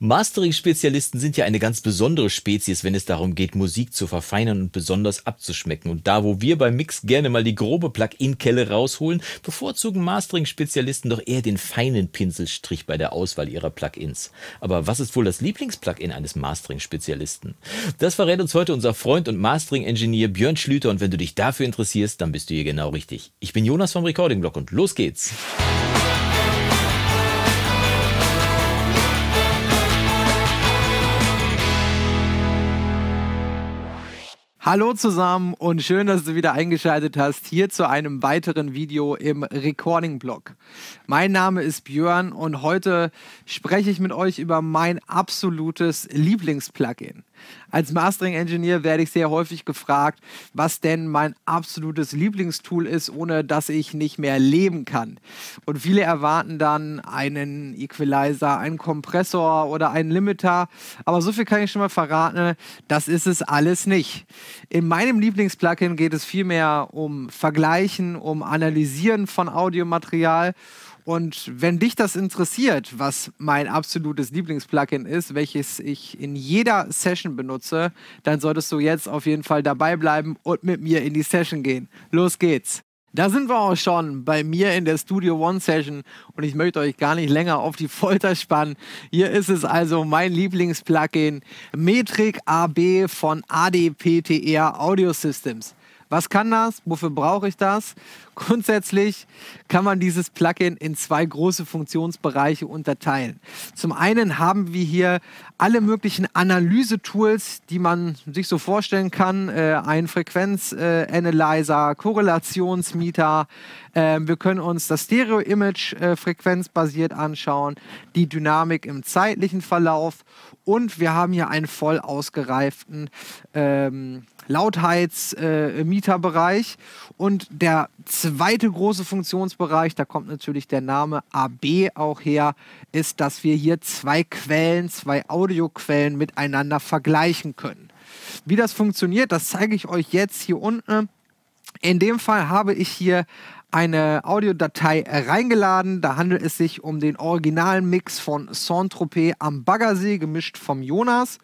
Mastering-Spezialisten sind ja eine ganz besondere Spezies, wenn es darum geht, Musik zu verfeinern und besonders abzuschmecken. Und da, wo wir beim Mix gerne mal die grobe Plug-in-Kelle rausholen, bevorzugen Mastering-Spezialisten doch eher den feinen Pinselstrich bei der Auswahl ihrer Plugins. Aber was ist wohl das Lieblings-Plugin eines Mastering-Spezialisten? Das verrät uns heute unser Freund und Mastering-Engineer Björn Schlüter und wenn du dich dafür interessierst, dann bist du hier genau richtig. Ich bin Jonas vom Recording Blog und los geht's! Hallo zusammen und schön, dass du wieder eingeschaltet hast hier zu einem weiteren Video im Recording-Blog. Mein Name ist Björn und heute spreche ich mit euch über mein absolutes Lieblings-Plugin. Als Mastering-Engineer werde ich sehr häufig gefragt, was denn mein absolutes Lieblingstool ist, ohne dass ich nicht mehr leben kann. Und viele erwarten dann einen Equalizer, einen Kompressor oder einen Limiter. Aber so viel kann ich schon mal verraten, das ist es alles nicht. In meinem Lieblingsplugin geht es vielmehr um Vergleichen, um Analysieren von Audiomaterial und wenn dich das interessiert, was mein absolutes Lieblingsplugin ist, welches ich in jeder Session benutze, dann solltest du jetzt auf jeden Fall dabei bleiben und mit mir in die Session gehen. Los geht's! Da sind wir auch schon bei mir in der Studio One Session und ich möchte euch gar nicht länger auf die Folter spannen. Hier ist es also mein Lieblingsplugin Metric AB von ADPTR e Audio Systems. Was kann das? Wofür brauche ich das? Grundsätzlich kann man dieses Plugin in zwei große Funktionsbereiche unterteilen. Zum einen haben wir hier alle möglichen Analyse-Tools, die man sich so vorstellen kann. Äh, ein Frequenz-Analyzer, äh, Korrelationsmeter. Äh, wir können uns das Stereo-Image äh, frequenzbasiert anschauen, die Dynamik im zeitlichen Verlauf und wir haben hier einen voll ausgereiften ähm, Lautheitsmieterbereich. Äh, und der zweite große Funktionsbereich, da kommt natürlich der Name AB auch her, ist, dass wir hier zwei Quellen, zwei Audioquellen miteinander vergleichen können. Wie das funktioniert, das zeige ich euch jetzt hier unten. In dem Fall habe ich hier eine Audiodatei reingeladen. Da handelt es sich um den Originalmix von Saint-Tropez am Baggersee, gemischt vom Jonas.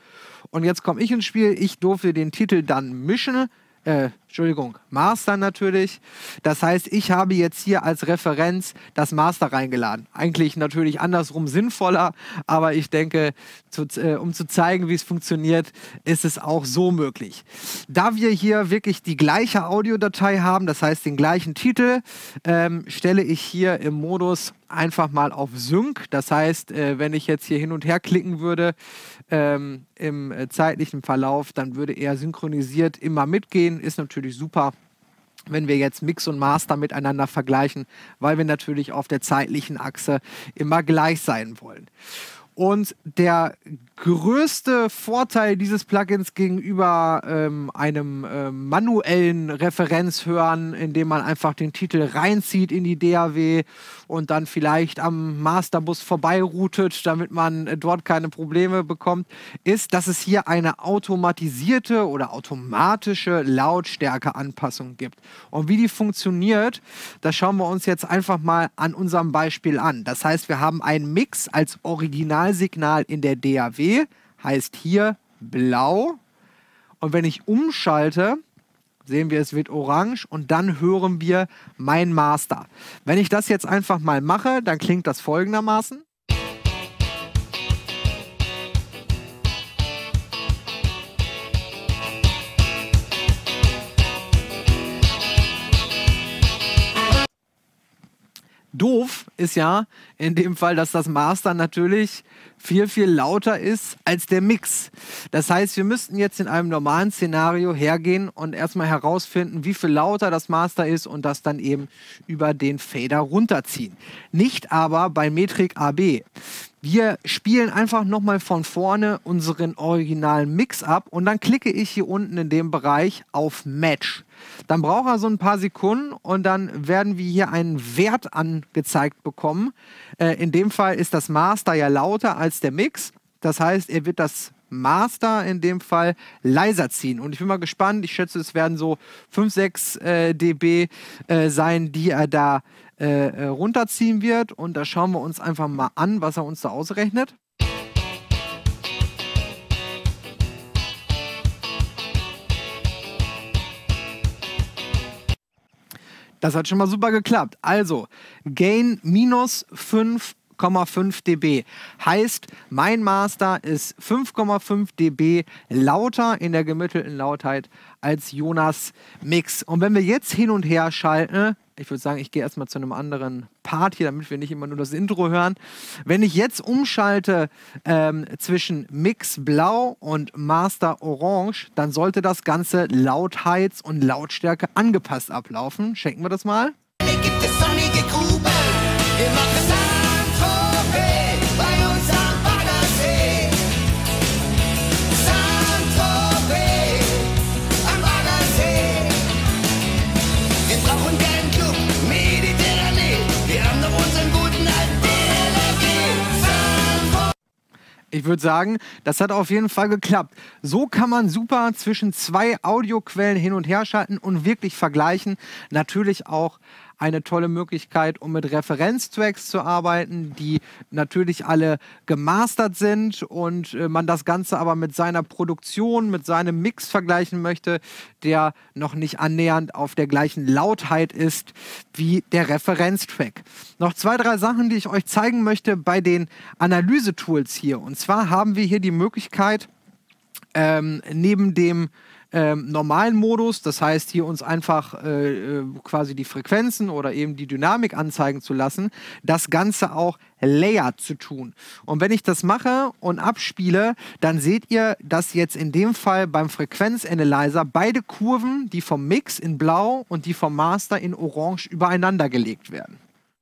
Und jetzt komme ich ins Spiel. Ich durfte den Titel dann mischen. Äh, Entschuldigung, Master natürlich. Das heißt, ich habe jetzt hier als Referenz das Master reingeladen. Eigentlich natürlich andersrum sinnvoller, aber ich denke, zu, äh, um zu zeigen, wie es funktioniert, ist es auch so möglich. Da wir hier wirklich die gleiche Audiodatei haben, das heißt den gleichen Titel, ähm, stelle ich hier im Modus einfach mal auf Sync. Das heißt, äh, wenn ich jetzt hier hin und her klicken würde ähm, im äh, zeitlichen Verlauf, dann würde er synchronisiert immer mitgehen. Ist natürlich natürlich super, wenn wir jetzt Mix und Master miteinander vergleichen, weil wir natürlich auf der zeitlichen Achse immer gleich sein wollen. Und der größte Vorteil dieses Plugins gegenüber ähm, einem äh, manuellen Referenzhören, indem man einfach den Titel reinzieht in die DAW und dann vielleicht am Masterbus vorbeiroutet, damit man äh, dort keine Probleme bekommt, ist, dass es hier eine automatisierte oder automatische Lautstärkeanpassung gibt. Und wie die funktioniert, das schauen wir uns jetzt einfach mal an unserem Beispiel an. Das heißt, wir haben einen Mix als Original Signalsignal in der DAW heißt hier blau. Und wenn ich umschalte, sehen wir, es wird orange und dann hören wir mein Master. Wenn ich das jetzt einfach mal mache, dann klingt das folgendermaßen. Doof ist ja in dem Fall, dass das Master natürlich viel, viel lauter ist als der Mix. Das heißt, wir müssten jetzt in einem normalen Szenario hergehen und erstmal herausfinden, wie viel lauter das Master ist und das dann eben über den Fader runterziehen. Nicht aber bei Metrik AB. Wir spielen einfach nochmal von vorne unseren originalen Mix ab und dann klicke ich hier unten in dem Bereich auf Match. Dann braucht er so ein paar Sekunden und dann werden wir hier einen Wert angezeigt bekommen. Äh, in dem Fall ist das Master ja lauter als der Mix. Das heißt, er wird das Master in dem Fall leiser ziehen. Und ich bin mal gespannt. Ich schätze, es werden so 5, 6 äh, dB äh, sein, die er da äh, äh, runterziehen wird. Und da schauen wir uns einfach mal an, was er uns da ausrechnet. Das hat schon mal super geklappt. Also, Gain minus 5,5 dB. Heißt, mein Master ist 5,5 dB lauter in der gemittelten Lautheit als Jonas Mix. Und wenn wir jetzt hin und her schalten, ich würde sagen, ich gehe erstmal zu einem anderen Part hier, damit wir nicht immer nur das Intro hören. Wenn ich jetzt umschalte ähm, zwischen Mix Blau und Master Orange, dann sollte das Ganze Lautheits- und Lautstärke angepasst ablaufen. Schenken wir das mal. Hier gibt es sonnige Gruben, immer für Saint-Tropez. ich würde sagen, das hat auf jeden Fall geklappt. So kann man super zwischen zwei Audioquellen hin und her schalten und wirklich vergleichen. Natürlich auch eine tolle Möglichkeit, um mit Referenztracks zu arbeiten, die natürlich alle gemastert sind und äh, man das Ganze aber mit seiner Produktion, mit seinem Mix vergleichen möchte, der noch nicht annähernd auf der gleichen Lautheit ist wie der Referenztrack. Noch zwei, drei Sachen, die ich euch zeigen möchte bei den Analyse-Tools hier. Und zwar haben wir hier die Möglichkeit, ähm, neben dem ähm, normalen Modus, das heißt hier uns einfach äh, äh, quasi die Frequenzen oder eben die Dynamik anzeigen zu lassen, das Ganze auch layered zu tun. Und wenn ich das mache und abspiele, dann seht ihr, dass jetzt in dem Fall beim Frequenzanalyzer beide Kurven, die vom Mix in blau und die vom Master in orange übereinander gelegt werden.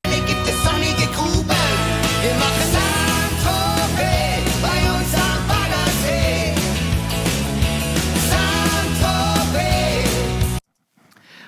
Hier gibt es sonnige Gruben, wir machen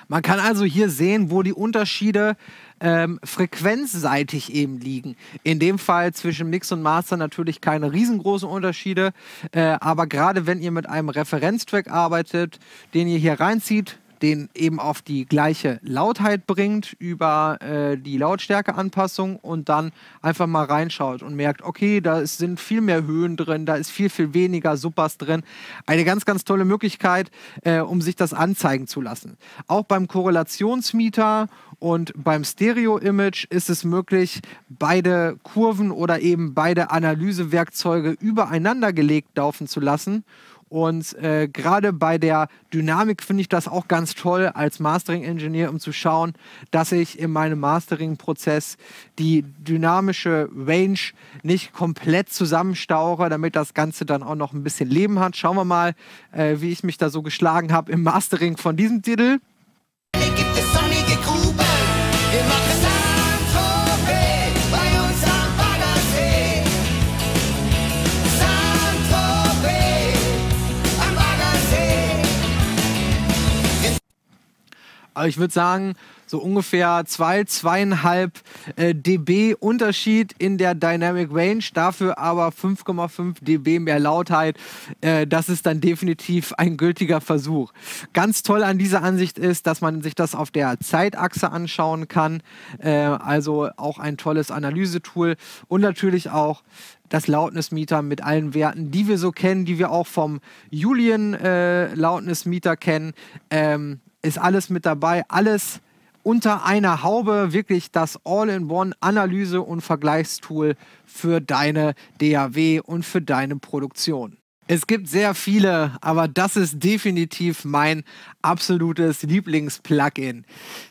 Man kann also hier sehen, wo die Unterschiede ähm, frequenzseitig eben liegen. In dem Fall zwischen Mix und Master natürlich keine riesengroßen Unterschiede, äh, aber gerade wenn ihr mit einem Referenztrack arbeitet, den ihr hier reinzieht, den eben auf die gleiche Lautheit bringt über äh, die Lautstärkeanpassung und dann einfach mal reinschaut und merkt, okay, da sind viel mehr Höhen drin, da ist viel, viel weniger Suppers drin. Eine ganz, ganz tolle Möglichkeit, äh, um sich das anzeigen zu lassen. Auch beim Korrelationsmieter und beim Stereo-Image ist es möglich, beide Kurven oder eben beide Analysewerkzeuge übereinander gelegt laufen zu lassen und äh, gerade bei der Dynamik finde ich das auch ganz toll als Mastering-Engineer, um zu schauen, dass ich in meinem Mastering-Prozess die dynamische Range nicht komplett zusammenstaure, damit das Ganze dann auch noch ein bisschen Leben hat. Schauen wir mal, äh, wie ich mich da so geschlagen habe im Mastering von diesem Titel. aber ich würde sagen, so ungefähr 2, zwei, 2,5 äh, dB Unterschied in der Dynamic Range, dafür aber 5,5 dB mehr Lautheit. Äh, das ist dann definitiv ein gültiger Versuch. Ganz toll an dieser Ansicht ist, dass man sich das auf der Zeitachse anschauen kann. Äh, also auch ein tolles Analysetool und natürlich auch das Loudness Meter mit allen Werten, die wir so kennen, die wir auch vom Julian äh, Loudness Meter kennen. Ähm, ist alles mit dabei, alles unter einer Haube, wirklich das All-in-One-Analyse- und Vergleichstool für deine DAW und für deine Produktion. Es gibt sehr viele, aber das ist definitiv mein absolutes Lieblings-Plugin.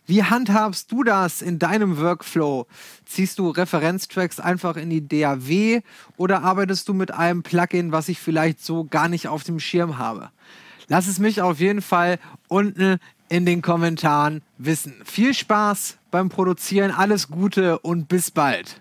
Wie handhabst du das in deinem Workflow? Ziehst du Referenztracks einfach in die DAW oder arbeitest du mit einem Plugin, was ich vielleicht so gar nicht auf dem Schirm habe? Lass es mich auf jeden Fall unten in den Kommentaren wissen. Viel Spaß beim Produzieren, alles Gute und bis bald.